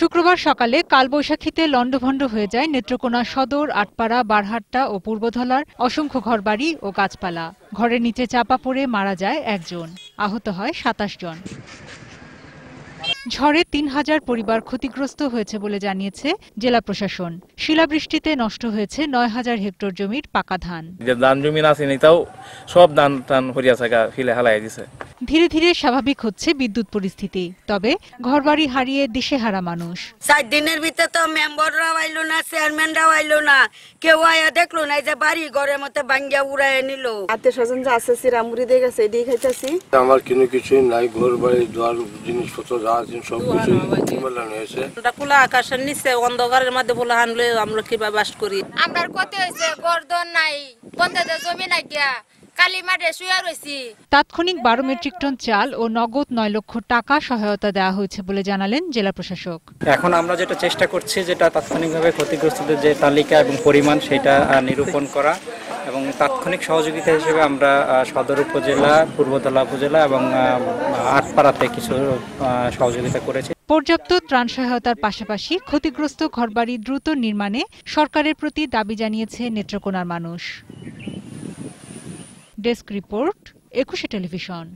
শুক্রবার সকালে কালবৈশাখীতে লণ্ডভণ্ড হয়ে যায় নেত্রকোনা সদর আটপাড়া বারহাট্টা ও পূর্বধলার অসংখ্য ঘরবাড়ি ও গাছপালা ঘরের নিচে চাপা পড়ে মারা যায় একজন আহত হয় সাতাশ জন ঝড়ে তিন হাজার পরিবার ক্ষতিগ্রস্ত হয়েছে বলে জানিয়েছে জেলা প্রশাসন শিলাবৃষ্টিতে নষ্ট হয়েছে নয় হাজার হেক্টর জমির পাকা ধান ধান জমি না সব ধান টান হরিয়া থাকা ফিলে হালাই দিছে ধীরে ধীরে স্বাভাবিক হচ্ছে বিদ্যুৎ পরিস্থিতি তবে ঘরবাড়ি হারিয়ে হারা মানুষ চার দিনের ভিতরে তো মেম্বাররা আইলো না চেয়ারম্যানরাও আইলো না কেউ আয়া দেখলো না যে বাড়ি ঘরের মতো ভাঙ্গিয়া উড়াইয়া নিল আতে স্বজন যা আছে সিরা মুড়ি দিয়ে গেছে এদিকে খাইতেছি আমার কোনো কিছুই নাই ঘর বাড়ি দুয়ার জিনিসপত্র যা আছে সব কিছু হয়েছে খোলা আকাশের নিচে অন্ধকারের মধ্যে বলে আনলে আমরা কিভাবে বাস করি আমরা কত হয়েছে গর্দন নাই বন্ধের জমি নাই গিয়া তাৎক্ষণিক বারো মেট্রিক টন চাল ও নগদ নয় লক্ষ টাকা সহায়তা দেওয়া হয়েছে বলে জানালেন জেলা প্রশাসক এখন আমরা যেটা চেষ্টা করছি যেটা তাৎক্ষণিকভাবে ক্ষতিগ্রস্তদের যে তালিকা এবং পরিমাণ সেটা নিরূপণ করা এবং তাৎক্ষণিক সহযোগিতা হিসেবে আমরা সদর উপজেলা পূর্বতলা উপজেলা এবং আটপাড়াতে কিছু সহযোগিতা করেছি পর্যাপ্ত ত্রাণ সহায়তার পাশাপাশি ক্ষতিগ্রস্ত ঘরবাড়ি দ্রুত নির্মাণে সরকারের প্রতি দাবি জানিয়েছে নেত্রকোনার মানুষ ডেস্ক রিপোর্ট একুশে টেলিভিশন